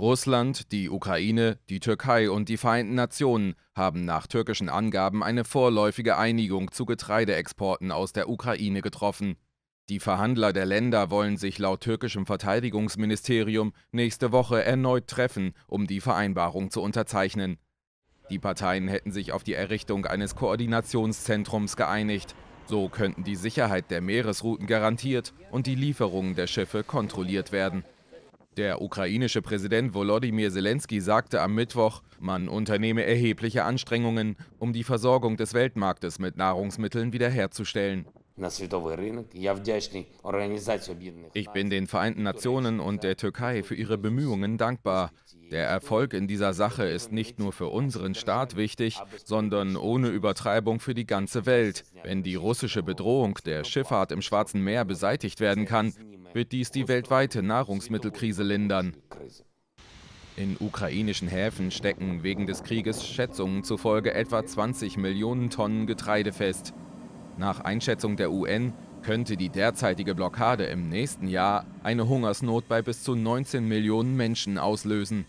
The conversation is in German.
Russland, die Ukraine, die Türkei und die Vereinten Nationen haben nach türkischen Angaben eine vorläufige Einigung zu Getreideexporten aus der Ukraine getroffen. Die Verhandler der Länder wollen sich laut türkischem Verteidigungsministerium nächste Woche erneut treffen, um die Vereinbarung zu unterzeichnen. Die Parteien hätten sich auf die Errichtung eines Koordinationszentrums geeinigt. So könnten die Sicherheit der Meeresrouten garantiert und die Lieferungen der Schiffe kontrolliert werden. Der ukrainische Präsident Volodymyr Zelensky sagte am Mittwoch, man unternehme erhebliche Anstrengungen, um die Versorgung des Weltmarktes mit Nahrungsmitteln wiederherzustellen. Ich bin den Vereinten Nationen und der Türkei für ihre Bemühungen dankbar. Der Erfolg in dieser Sache ist nicht nur für unseren Staat wichtig, sondern ohne Übertreibung für die ganze Welt. Wenn die russische Bedrohung der Schifffahrt im Schwarzen Meer beseitigt werden kann, wird dies die weltweite Nahrungsmittelkrise lindern. In ukrainischen Häfen stecken wegen des Krieges Schätzungen zufolge etwa 20 Millionen Tonnen Getreide fest. Nach Einschätzung der UN könnte die derzeitige Blockade im nächsten Jahr eine Hungersnot bei bis zu 19 Millionen Menschen auslösen.